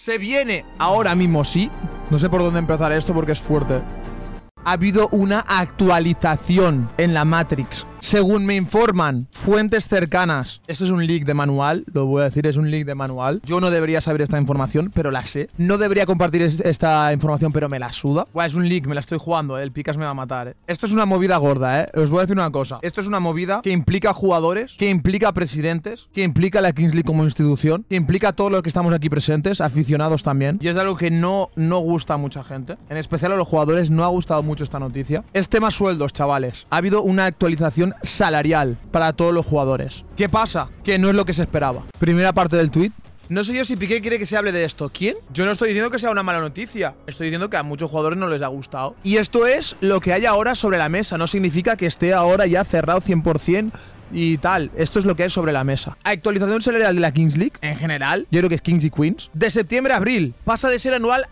Se viene ahora mismo, sí. No sé por dónde empezar esto porque es fuerte. Ha habido una actualización en la Matrix. Según me informan fuentes cercanas, esto es un leak de manual, lo voy a decir, es un leak de manual. Yo no debería saber esta información, pero la sé. No debería compartir esta información, pero me la suda. Buah, es un leak, me la estoy jugando, eh, el Picas me va a matar. Eh. Esto es una movida gorda, eh. Os voy a decir una cosa. Esto es una movida que implica jugadores, que implica presidentes, que implica la Kingsley como institución, que implica a todos los que estamos aquí presentes, aficionados también. Y es algo que no, no gusta a mucha gente. En especial a los jugadores no ha gustado mucho esta noticia. Es tema sueldos, chavales. Ha habido una actualización salarial para todos los jugadores. ¿Qué pasa? Que no es lo que se esperaba. Primera parte del tuit. No sé yo si Piqué quiere que se hable de esto. ¿Quién? Yo no estoy diciendo que sea una mala noticia. Estoy diciendo que a muchos jugadores no les ha gustado. Y esto es lo que hay ahora sobre la mesa. No significa que esté ahora ya cerrado 100% y tal. Esto es lo que hay sobre la mesa. Actualización salarial de la Kings League, en general. Yo creo que es Kings y Queens. De septiembre a abril, pasa de ser anual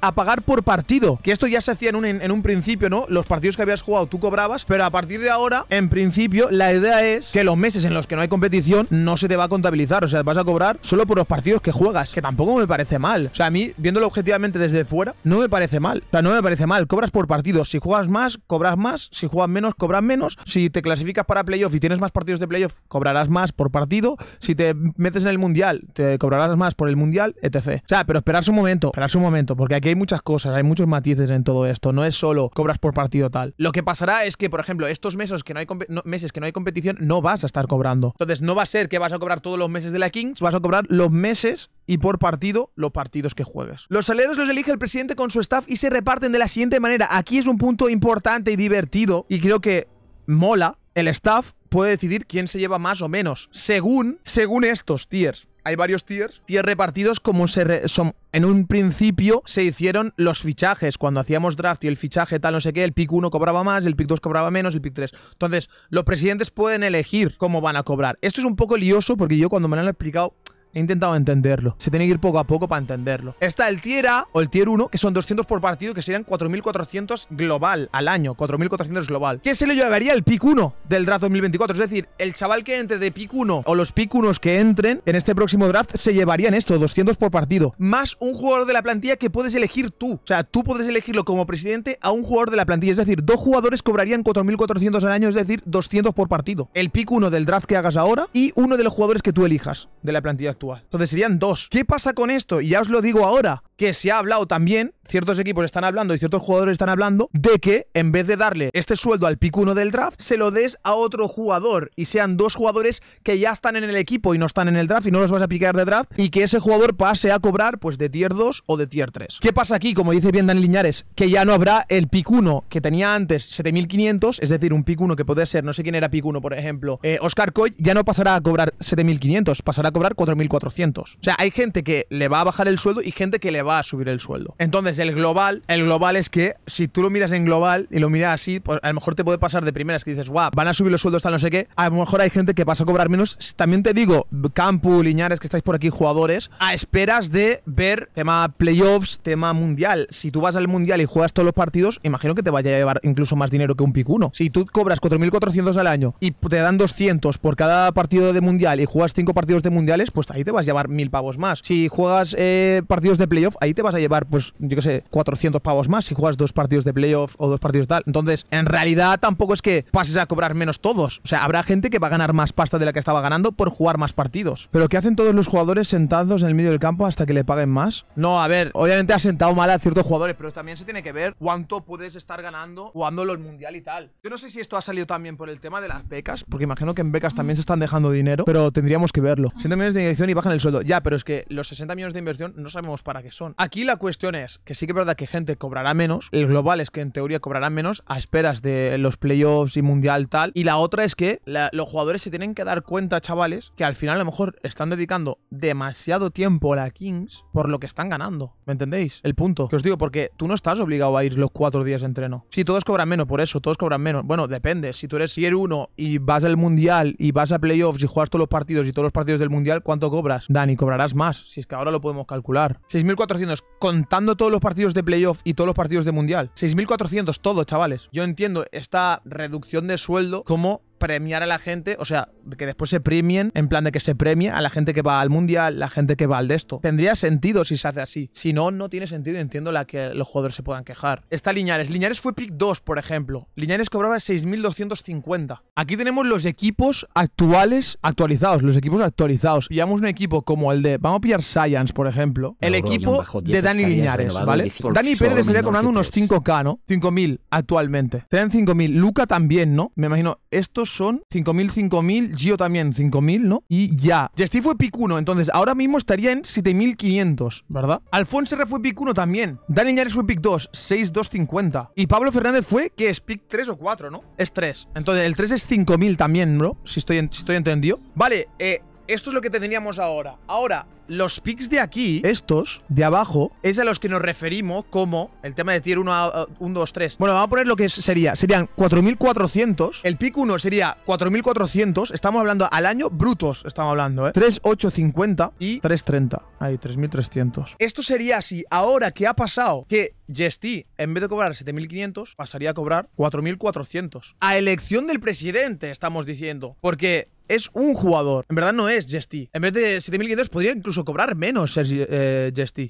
a, pagar por partido. Que esto ya se hacía en un, principio, ¿no? Los partidos que habías jugado tú cobrabas, pero a partir de ahora, en principio, la idea es que los meses en los que no hay competición no se te va a contabilizar. O sea, vas a cobrar solo por los partidos que juegas, que tampoco me parece mal. O sea, a mí, viéndolo objetivamente desde fuera, no me parece mal. O sea, no me parece mal. Cobras por partido. Si juegas más, cobras más. Si juegas menos, cobras menos. Si te clasificas para playoff y tienes más partidos, partidos de playoff cobrarás más por partido, si te metes en el mundial te cobrarás más por el mundial, etc. O sea, pero esperarse un momento, esperarse un momento, porque aquí hay muchas cosas, hay muchos matices en todo esto, no es solo cobras por partido tal. Lo que pasará es que, por ejemplo, estos meses que no hay, meses que no hay competición no vas a estar cobrando. Entonces, no va a ser que vas a cobrar todos los meses de la Kings, vas a cobrar los meses y por partido los partidos que juegues. Los salarios los elige el presidente con su staff y se reparten de la siguiente manera. Aquí es un punto importante y divertido y creo que mola. El staff puede decidir quién se lleva más o menos, según, según estos tiers. Hay varios tiers, tiers repartidos como se son, en un principio se hicieron los fichajes. Cuando hacíamos draft y el fichaje tal, no sé qué, el pick 1 cobraba más, el pick 2 cobraba menos, el pick 3. Entonces, los presidentes pueden elegir cómo van a cobrar. Esto es un poco lioso porque yo cuando me lo han explicado He intentado entenderlo. Se tiene que ir poco a poco para entenderlo. Está el tier A o el tier 1, que son 200 por partido, que serían 4.400 global al año. 4.400 global. ¿Qué se le llevaría el pick 1 del draft 2024. Es decir, el chaval que entre de pick 1 o los pick 1 que entren en este próximo draft se llevarían esto, 200 por partido. Más un jugador de la plantilla que puedes elegir tú. O sea, tú puedes elegirlo como presidente a un jugador de la plantilla. Es decir, dos jugadores cobrarían 4.400 al año, es decir, 200 por partido. El pick 1 del draft que hagas ahora y uno de los jugadores que tú elijas de la plantilla actual. Entonces serían dos. ¿Qué pasa con esto? Y ya os lo digo ahora que se ha hablado también, ciertos equipos están hablando y ciertos jugadores están hablando, de que en vez de darle este sueldo al picuno 1 del draft, se lo des a otro jugador y sean dos jugadores que ya están en el equipo y no están en el draft y no los vas a picar de draft y que ese jugador pase a cobrar pues de tier 2 o de tier 3. ¿Qué pasa aquí? Como dice bien Dani Liñares, que ya no habrá el picuno 1 que tenía antes 7500, es decir, un picuno 1 que puede ser, no sé quién era picuno 1, por ejemplo, eh, Oscar Coy, ya no pasará a cobrar 7500, pasará a cobrar 4400. O sea, hay gente que le va a bajar el sueldo y gente que le va a subir el sueldo. Entonces, el global, el global es que si tú lo miras en global y lo miras así, pues a lo mejor te puede pasar de primeras que dices, guau, van a subir los sueldos, tal, no sé qué. A lo mejor hay gente que pasa a cobrar menos. También te digo, Campu, Liñares, que estáis por aquí, jugadores, a esperas de ver tema playoffs, tema mundial. Si tú vas al mundial y juegas todos los partidos, imagino que te vaya a llevar incluso más dinero que un picuno. Si tú cobras 4.400 al año y te dan 200 por cada partido de mundial y juegas 5 partidos de mundiales, pues ahí te vas a llevar mil pavos más. Si juegas eh, partidos de playoffs ahí te vas a llevar, pues, yo que sé, 400 pavos más si juegas dos partidos de playoff o dos partidos tal. Entonces, en realidad tampoco es que pases a cobrar menos todos. O sea, habrá gente que va a ganar más pasta de la que estaba ganando por jugar más partidos. Pero ¿qué hacen todos los jugadores sentados en el medio del campo hasta que le paguen más? No, a ver, obviamente ha sentado mal a ciertos jugadores, pero también se tiene que ver cuánto puedes estar ganando Jugándolo el mundial y tal. Yo no sé si esto ha salido también por el tema de las becas, porque imagino que en becas también se están dejando dinero, pero tendríamos que verlo. 100 millones de inversión y bajan el sueldo. Ya, pero es que los 60 millones de inversión no sabemos para qué son. Aquí la cuestión es que sí que es verdad que gente cobrará menos, el global es que en teoría cobrarán menos a esperas de los playoffs y mundial tal, y la otra es que los jugadores se tienen que dar cuenta, chavales, que al final a lo mejor están dedicando demasiado tiempo a la Kings por lo que están ganando, ¿me entendéis? El punto que os digo, porque tú no estás obligado a ir los cuatro días de entreno. Si todos cobran menos por eso, todos cobran menos. Bueno, depende, si tú eres tier 1 y vas al mundial y vas a playoffs y juegas todos los partidos y todos los partidos del mundial, ¿cuánto cobras? Dani, cobrarás más, si es que ahora lo podemos calcular. 6.400 contando todos los partidos de playoff y todos los partidos de mundial. 6.400, todo, chavales. Yo entiendo esta reducción de sueldo como premiar a la gente, o sea, que después se premien, en plan de que se premie a la gente que va al mundial, la gente que va al de esto. Tendría sentido si se hace así. Si no, no tiene sentido y entiendo la que los jugadores se puedan quejar. Está Liñares. Liñares fue pick 2, por ejemplo. Liñares cobraba 6.250. Aquí tenemos los equipos actuales, actualizados, los equipos actualizados. Pillamos un equipo como el de, vamos a pillar Science, por ejemplo. El equipo de Dani Liñares, ¿vale? Dani Pérez estaría cobrando unos 5K, ¿no? 5.000 actualmente. tienen 5.000. Luca también, ¿no? Me imagino, estos son 5.000, 5.000, Gio también 5.000, ¿no? Y ya. Jesty fue pick 1. entonces ahora mismo estaría en 7.500, ¿verdad? Alfonso R fue 1 también. Dani Yares fue pick 2, 6.250. Y Pablo Fernández fue, que es pick 3 o 4, ¿no? Es 3. Entonces el 3 es 5.000 también, ¿no? Si estoy, entendido. Vale, eh, esto es lo que tendríamos ahora. Ahora, los picks de aquí, estos, de abajo, es a los que nos referimos como el tema de tier 1, 1 2, 3. Bueno, vamos a poner lo que sería. Serían 4.400. El pick 1 sería 4.400. Estamos hablando al año brutos, estamos hablando, ¿eh? 3.850 y 3.30. Ahí, 3.300. Esto sería así. Ahora que ha pasado que Jesty, en vez de cobrar 7.500, pasaría a cobrar 4.400. A elección del presidente, estamos diciendo. Porque es un jugador. En verdad no es Jesty. En vez de 7.500 podría incluso cobrar menos, eh,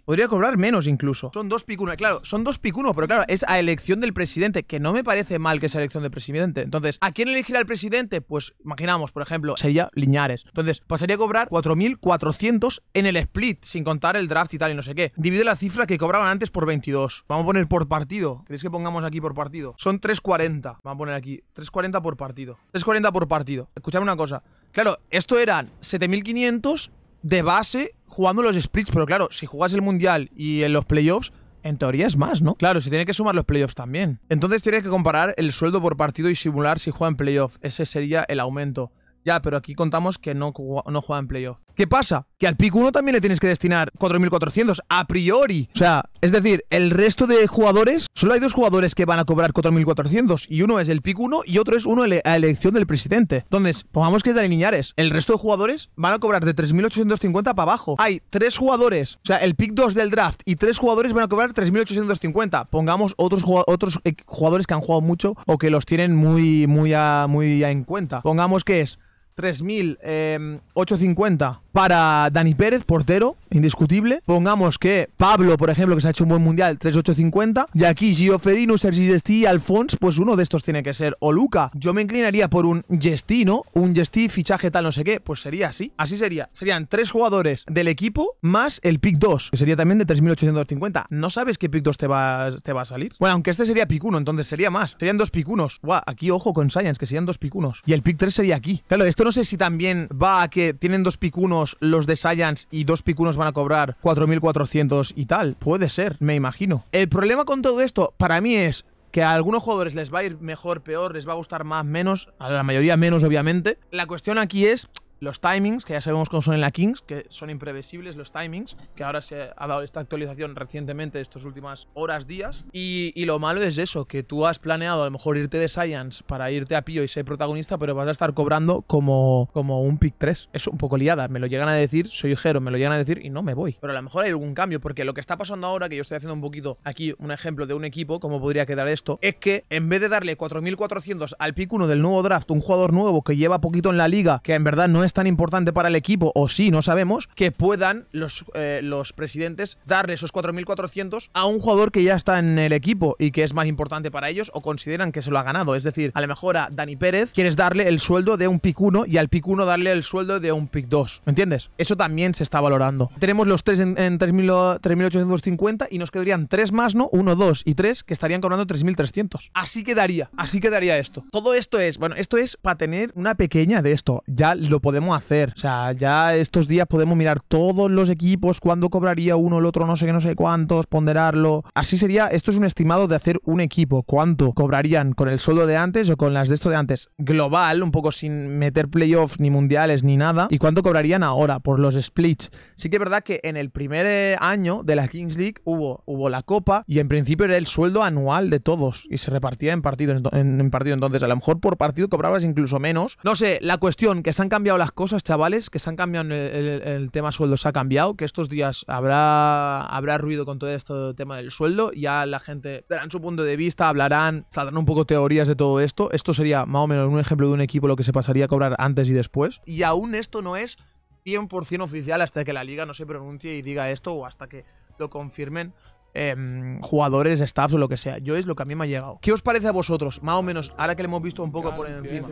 Podría cobrar menos incluso. Son dos picunos, eh, claro, son dos picunos, pero claro, es a elección del presidente, que no me parece mal que sea elección del presidente. Entonces, ¿a quién elegirá el presidente? Pues imaginamos, por ejemplo, sería Liñares. Entonces, pasaría a cobrar 4.400 en el split, sin contar el draft y tal y no sé qué. Divide la cifra que cobraban antes por 22. Vamos a poner por partido. ¿Queréis que pongamos aquí por partido? Son 3.40. Vamos a poner aquí. 3.40 por partido. 3.40 por partido. Escuchadme una cosa. Claro, esto eran 7.500 de base jugando los splits, pero claro, si jugas el mundial y en los playoffs, en teoría es más, ¿no? Claro, si tiene que sumar los playoffs también. Entonces tienes que comparar el sueldo por partido y simular si juega en playoffs Ese sería el aumento. Ya, pero aquí contamos que no, no juega en playoffs ¿Qué pasa? Que al pick 1 también le tienes que destinar 4.400 a priori. O sea, es decir, el resto de jugadores, solo hay dos jugadores que van a cobrar 4.400 y uno es el pick 1 y otro es uno a elección del presidente. Entonces, pongamos que es Dani Niñares. El resto de jugadores van a cobrar de 3.850 para abajo. Hay tres jugadores, o sea, el pick 2 del draft y tres jugadores van a cobrar 3.850. Pongamos otros, otros jugadores que han jugado mucho o que los tienen muy, muy, muy en cuenta. Pongamos que es 3.850 para Dani Pérez, portero, indiscutible. Pongamos que Pablo, por ejemplo, que se ha hecho un buen mundial, 3.850. Y aquí Gio Sergi Gesti y pues uno de estos tiene que ser. O Luca, yo me inclinaría por un Gesti, ¿no? Un Gesti, fichaje tal, no sé qué. Pues sería así. Así sería. Serían tres jugadores del equipo más el pick 2, que sería también de 3.850. ¿No sabes qué pick 2 te va, te va a salir? Bueno, aunque este sería pick 1, entonces sería más. Serían dos pick 1. aquí ojo con Science, que serían dos pick 1. Y el pick 3 sería aquí. Claro, esto no sé si también va a que tienen dos pick 1 los de Saiyans y dos picunos van a cobrar 4.400 y tal. Puede ser, me imagino. El problema con todo esto para mí es que a algunos jugadores les va a ir mejor, peor, les va a gustar más, menos, a la mayoría menos obviamente. La cuestión aquí es los timings, que ya sabemos cómo son en la Kings, que son imprevisibles los timings, que ahora se ha dado esta actualización recientemente, estas últimas horas, días. Y, lo malo es eso, que tú has planeado a lo mejor irte de Science para irte a Pío y ser protagonista, pero vas a estar cobrando como, como un pick 3. Es un poco liada, me lo llegan a decir, soy ligero, me lo llegan a decir y no me voy. Pero a lo mejor hay algún cambio, porque lo que está pasando ahora, que yo estoy haciendo un poquito aquí un ejemplo de un equipo, cómo podría quedar esto, es que en vez de darle 4.400 al pick 1 del nuevo draft, un jugador nuevo que lleva poquito en la liga, que en verdad no es tan importante para el equipo, o sí, no sabemos, que puedan los, eh, los presidentes darle esos 4.400 a un jugador que ya está en el equipo y que es más importante para ellos o consideran que se lo ha ganado. Es decir, a lo mejor a Dani Pérez quieres darle el sueldo de un pick 1 y al pick 1 darle el sueldo de un pick 2. ¿Me entiendes? Eso también se está valorando. Tenemos los 3 en, en 3.850 y nos quedarían 3 más, ¿no? 1, 2 y 3 que estarían cobrando 3.300. Así quedaría, así quedaría esto. Todo esto es, bueno, esto es para tener una pequeña de esto. Ya lo podemos podemos hacer. O sea, ya estos días podemos mirar todos los equipos, cuándo cobraría uno, el otro, no sé qué, no sé cuántos, ponderarlo. Así sería, esto es un estimado de hacer un equipo. ¿Cuánto cobrarían con el sueldo de antes o con las de esto de antes? Global, un poco sin meter playoffs ni mundiales ni nada. ¿Y cuánto cobrarían ahora por los splits? Sí que es verdad que en el primer eh, año de la Kings League hubo, hubo la copa y en principio era el sueldo anual de todos y se repartía en partido, en, partido. Entonces, a lo mejor por partido cobrabas incluso menos. No sé, la cuestión que se han cambiado las las cosas, chavales, que se han cambiado, el, el, tema sueldo se ha cambiado, que estos días habrá, habrá ruido con todo este tema del sueldo, ya la gente darán su punto de vista, hablarán, saldrán un poco teorías de todo esto, esto sería más o menos un ejemplo de un equipo lo que se pasaría a cobrar antes y después, y aún esto no es 100% oficial hasta que la liga no se pronuncie y diga esto o hasta que lo confirmen Em, jugadores, staffs o lo que sea. Yo es lo que a mí me ha llegado. ¿Qué os parece a vosotros, más o menos, ahora que le hemos visto un poco por encima?